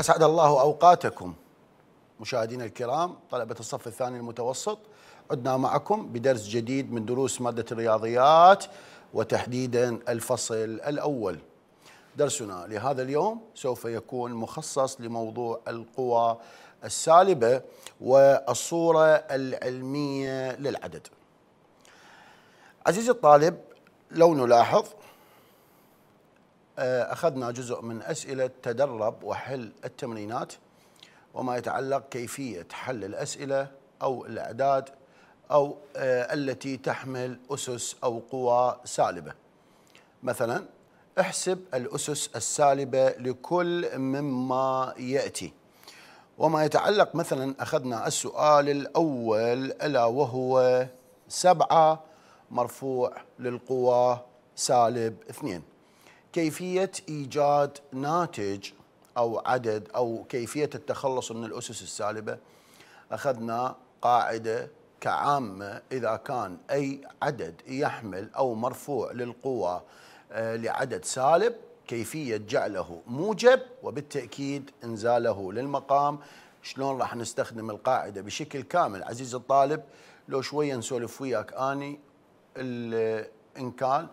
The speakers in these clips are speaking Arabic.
أسعد الله أوقاتكم مشاهدينا الكرام طلبة الصف الثاني المتوسط عدنا معكم بدرس جديد من دروس مادة الرياضيات وتحديدا الفصل الأول درسنا لهذا اليوم سوف يكون مخصص لموضوع القوى السالبة والصورة العلمية للعدد عزيزي الطالب لو نلاحظ آه، أخذنا جزء من أسئلة تدرب وحل التمرينات وما يتعلق كيفية حل الأسئلة أو الأعداد أو آه، التي تحمل أسس أو قوى سالبة مثلا احسب الأسس السالبة لكل مما يأتي وما يتعلق مثلا أخذنا السؤال الأول ألا وهو سبعة مرفوع للقوى سالب اثنين كيفية إيجاد ناتج أو عدد أو كيفية التخلص من الأسس السالبة أخذنا قاعدة كعامة إذا كان أي عدد يحمل أو مرفوع للقوى آه، لعدد سالب كيفية جعله موجب وبالتأكيد إنزاله للمقام شلون راح نستخدم القاعدة بشكل كامل عزيزي الطالب لو شوية نسولف وياك أني إن كان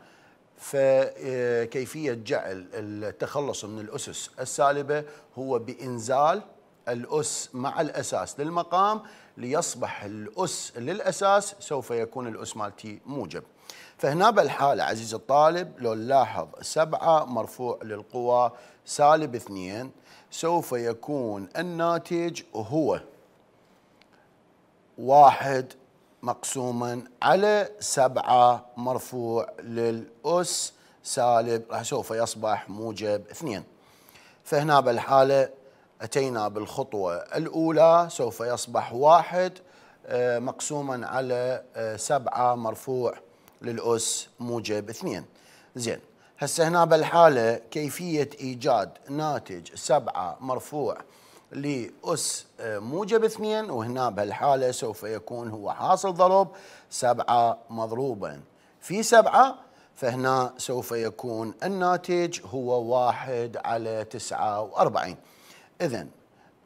فكيفية جعل التخلص من الأسس السالبة هو بإنزال الأس مع الأساس للمقام ليصبح الأس للأساس سوف يكون الأس مالتي موجب فهنا بالحالة عزيز الطالب لو نلاحظ سبعة مرفوع للقوى سالب اثنين سوف يكون الناتج هو واحد مقسوما على سبعة مرفوع للأس سالب راح سوف يصبح موجب اثنين فهنا بالحالة أتينا بالخطوة الأولى سوف يصبح واحد آه، مقسوما على آه، سبعة مرفوع للأس موجب اثنين زين هسه هنا بالحالة كيفية إيجاد ناتج سبعة مرفوع لأس آه، موجب اثنين وهنا بهالحالة سوف يكون هو حاصل ضرب سبعة مضروبا في سبعة فهنا سوف يكون الناتج هو واحد على تسعة وأربعين إذن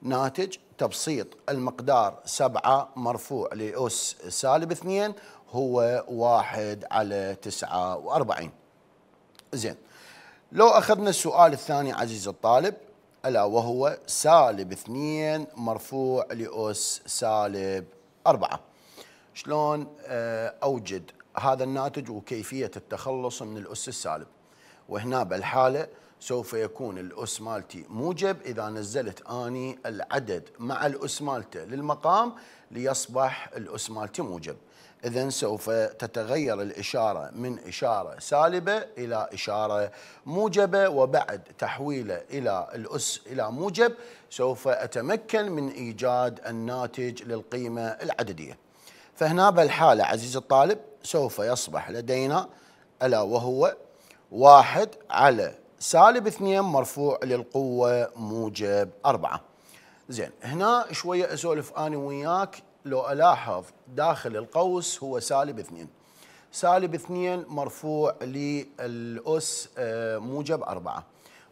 ناتج تبسيط المقدار سبعة مرفوع لأس سالب اثنين هو واحد على تسعة وأربعين زين لو أخذنا السؤال الثاني عزيز الطالب ألا وهو سالب 2 مرفوع لأس سالب 4 شلون آه، أوجد هذا الناتج وكيفية التخلص من الأس السالب وهنا بالحالة سوف يكون الاس مالتي موجب اذا نزلت اني العدد مع الاس مالته للمقام ليصبح الاس مالتي موجب اذا سوف تتغير الاشاره من اشاره سالبه الى اشاره موجبه وبعد تحويله الى الاس الى موجب سوف اتمكن من ايجاد الناتج للقيمه العدديه فهنا بالحاله عزيزي الطالب سوف يصبح لدينا الا وهو واحد على سالب 2 مرفوع للقوة موجب 4 زين هنا شوية أسولف أنا وياك لو ألاحظ داخل القوس هو سالب 2 سالب 2 مرفوع للأس آه، موجب 4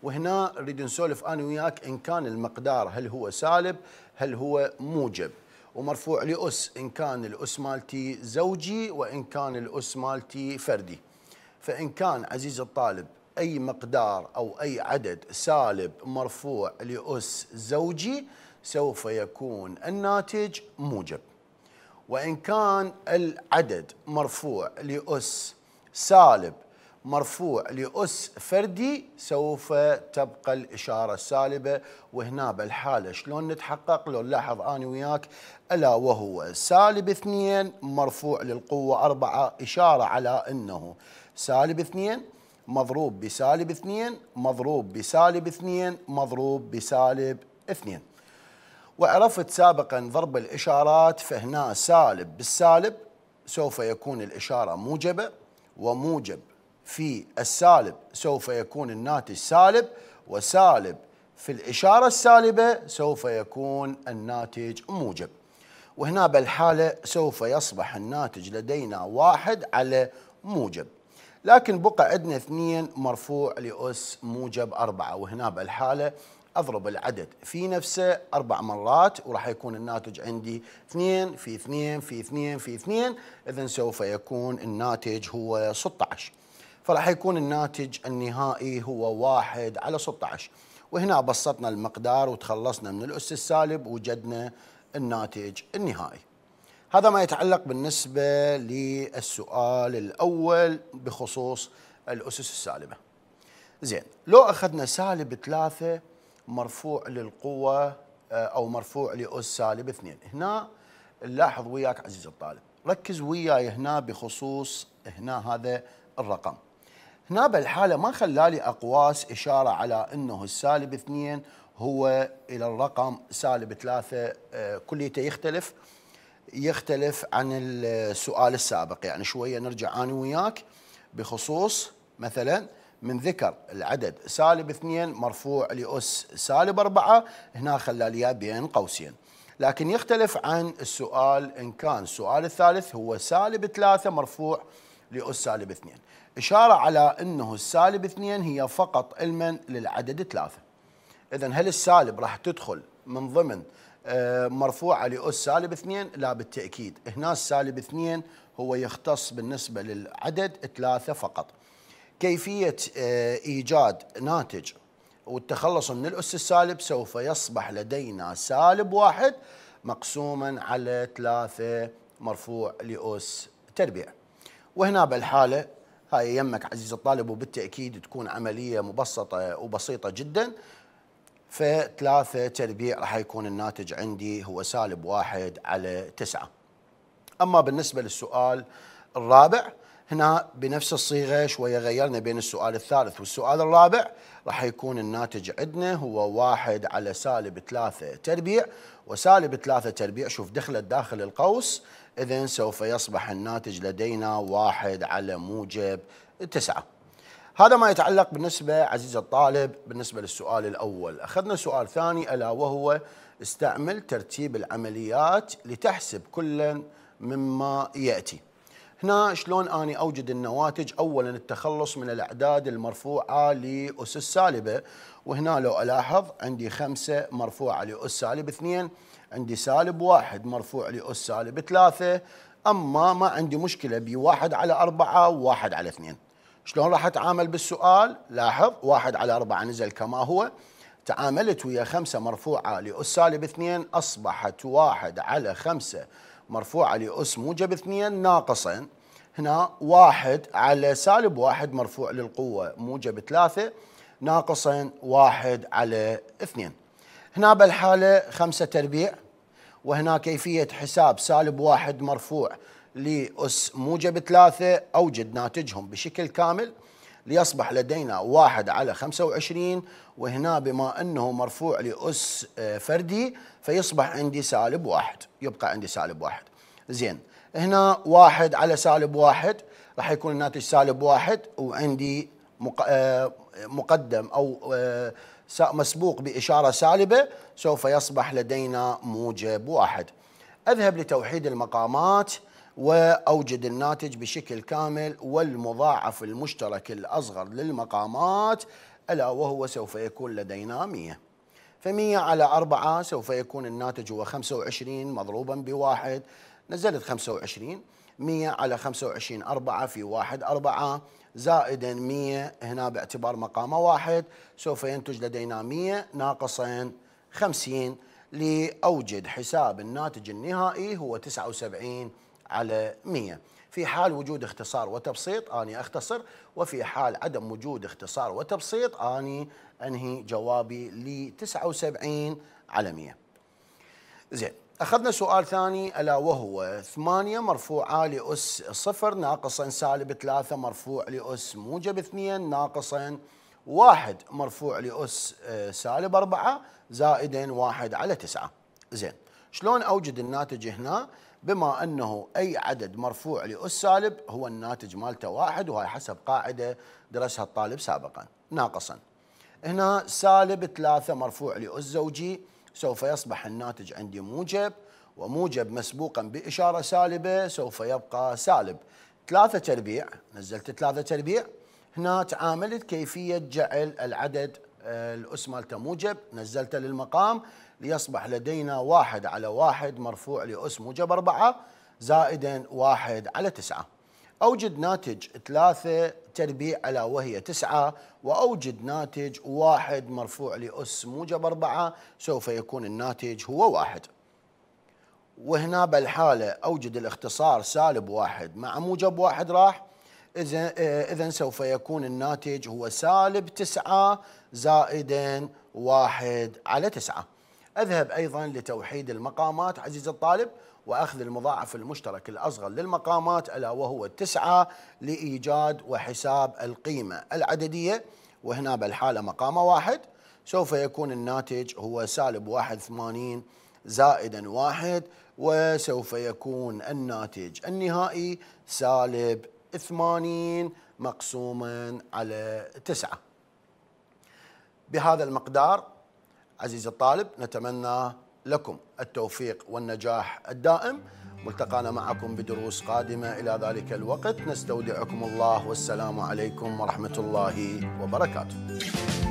وهنا نريد نسولف أنا وياك إن كان المقدار هل هو سالب هل هو موجب ومرفوع لأس إن كان الأس مالتي زوجي وإن كان الأس مالتي فردي فإن كان عزيز الطالب أي مقدار أو أي عدد سالب مرفوع لأس زوجي سوف يكون الناتج موجب وإن كان العدد مرفوع لأس سالب مرفوع لأس فردي سوف تبقى الإشارة السالبة وهنا بالحالة شلون نتحقق لو نلاحظ أنا وياك ألا وهو سالب اثنين مرفوع للقوة أربعة إشارة على أنه سالب اثنين مضروب بسالب 2 مضروب بسالب 2 مضروب بسالب 2 وعرفت سابقا ضرب الإشارات فهنا سالب بالسالب سوف يكون الإشارة موجبة وموجب في السالب سوف يكون الناتج سالب وسالب في الإشارة السالبة سوف يكون الناتج موجب وهنا بالحالة سوف يصبح الناتج لدينا واحد على موجب لكن بقى عندنا اثنين مرفوع لأس موجب أربعة وهنا بالحالة أضرب العدد في نفسه أربع مرات وراح يكون الناتج عندي اثنين في اثنين في اثنين في اثنين إذا سوف يكون الناتج هو 16 فراح يكون الناتج النهائي هو واحد على 16 وهنا بسطنا المقدار وتخلصنا من الأس السالب وجدنا الناتج النهائي هذا ما يتعلق بالنسبة للسؤال الأول بخصوص الأسس السالبة زين لو أخذنا سالب ثلاثة مرفوع للقوة آه، أو مرفوع لأس سالب اثنين هنا نلاحظ وياك عزيز الطالب ركز وياي هنا بخصوص هنا هذا الرقم هنا بالحالة ما خلالي أقواس إشارة على أنه السالب اثنين هو إلى الرقم سالب ثلاثة آه، كليته يختلف يختلف عن السؤال السابق يعني شوية نرجع أنا وياك بخصوص مثلا من ذكر العدد سالب اثنين مرفوع لأس سالب أربعة هنا خلى لي بين قوسين لكن يختلف عن السؤال إن كان السؤال الثالث هو سالب ثلاثة مرفوع لأس سالب اثنين إشارة على أنه السالب اثنين هي فقط علما للعدد ثلاثة إذا هل السالب راح تدخل من ضمن مرفوعه لاس سالب اثنين لا بالتاكيد هنا سالب اثنين هو يختص بالنسبه للعدد ثلاثة فقط كيفيه آه، ايجاد ناتج والتخلص من الأس السالب سوف يصبح لدينا سالب واحد مقسوما على ثلاثة مرفوع لأس تربيع وهنا بالحالة هاي يمك عزيزي الطالب وبالتأكيد تكون عملية مبسطة وبسيطة جدا فثلاثة تربيع راح يكون الناتج عندي هو سالب واحد على تسعة أما بالنسبة للسؤال الرابع هنا بنفس الصيغة شوية غيرنا بين السؤال الثالث والسؤال الرابع راح يكون الناتج عندنا هو واحد على سالب ثلاثة تربيع وسالب ثلاثة تربيع شوف دخلت داخل القوس إذن سوف يصبح الناتج لدينا واحد على موجب تسعة هذا ما يتعلق بالنسبة عزيز الطالب بالنسبة للسؤال الأول أخذنا سؤال ثاني ألا وهو استعمل ترتيب العمليات لتحسب كلا مما يأتي هنا شلون أني أوجد النواتج أولا التخلص من الأعداد المرفوعة لأس السالبة وهنا لو ألاحظ عندي خمسة مرفوعة لأس سالب اثنين عندي سالب واحد مرفوع لأس سالب ثلاثة أما ما عندي مشكلة بواحد على أربعة وواحد على اثنين شلون راح اتعامل بالسؤال لاحظ واحد على أربعة نزل كما هو تعاملت ويا خمسة مرفوعة لأس سالب اثنين أصبحت واحد على خمسة مرفوعة لأس موجب اثنين ناقصا هنا واحد على سالب واحد مرفوع للقوة موجب ثلاثة ناقصا واحد على اثنين هنا بالحالة خمسة تربيع وهنا كيفية حساب سالب واحد مرفوع لأس موجب ثلاثة أوجد ناتجهم بشكل كامل ليصبح لدينا واحد على 25 وهنا بما أنه مرفوع لأس آه، فردي فيصبح عندي سالب واحد يبقى عندي سالب واحد زين هنا واحد على سالب واحد راح يكون الناتج سالب واحد وعندي آه، مقدم أو آه، مسبوق بإشارة سالبة سوف يصبح لدينا موجب واحد أذهب لتوحيد المقامات وأوجد الناتج بشكل كامل والمضاعف المشترك الأصغر للمقامات ألا وهو سوف يكون لدينا 100 ف100 على 4 سوف يكون الناتج هو 25 مضروبا بواحد نزلت 25 100 على 25 4 في 1 4 زائدا 100 هنا باعتبار مقامه واحد سوف ينتج لدينا 100 ناقصا 50 لأوجد حساب الناتج النهائي هو 79 على 100 في حال وجود اختصار وتبسيط اني اختصر وفي حال عدم وجود اختصار وتبسيط اني انهي جوابي ل 79 على 100 زين اخذنا سؤال ثاني الا وهو 8 مرفوع لاس 0 ناقصا سالب 3 مرفوع لاس موجب 2 ناقصا 1 مرفوع لاس آه، سالب 4 زائدا 1 على 9 زين شلون اوجد الناتج هنا؟ بما أنه أي عدد مرفوع لأس سالب هو الناتج مالته واحد وهي حسب قاعدة درسها الطالب سابقا ناقصا هنا سالب ثلاثة مرفوع لأس زوجي سوف يصبح الناتج عندي موجب وموجب مسبوقا بإشارة سالبة سوف يبقى سالب ثلاثة تربيع نزلت ثلاثة تربيع هنا تعاملت كيفية جعل العدد آه، الأس مالته موجب نزلته للمقام ليصبح لدينا واحد على واحد مرفوع لأس موجب أربعة زائدا واحد على تسعة أوجد ناتج ثلاثة تربيع على وهي تسعة وأوجد ناتج واحد مرفوع لأس موجب أربعة سوف يكون الناتج هو واحد وهنا بالحالة أوجد الاختصار سالب واحد مع موجب واحد راح إذا آه، إذا سوف يكون الناتج هو سالب تسعة زائدا واحد على تسعة أذهب أيضا لتوحيد المقامات عزيز الطالب وأخذ المضاعف المشترك الأصغر للمقامات ألا وهو التسعة لإيجاد وحساب القيمة العددية وهنا بالحالة مقامة واحد سوف يكون الناتج هو سالب واحد ثمانين زائدا واحد وسوف يكون الناتج النهائي سالب ثمانين مقسوما على تسعة بهذا المقدار عزيزي الطالب نتمنى لكم التوفيق والنجاح الدائم ملتقانا معكم بدروس قادمة إلى ذلك الوقت نستودعكم الله والسلام عليكم ورحمة الله وبركاته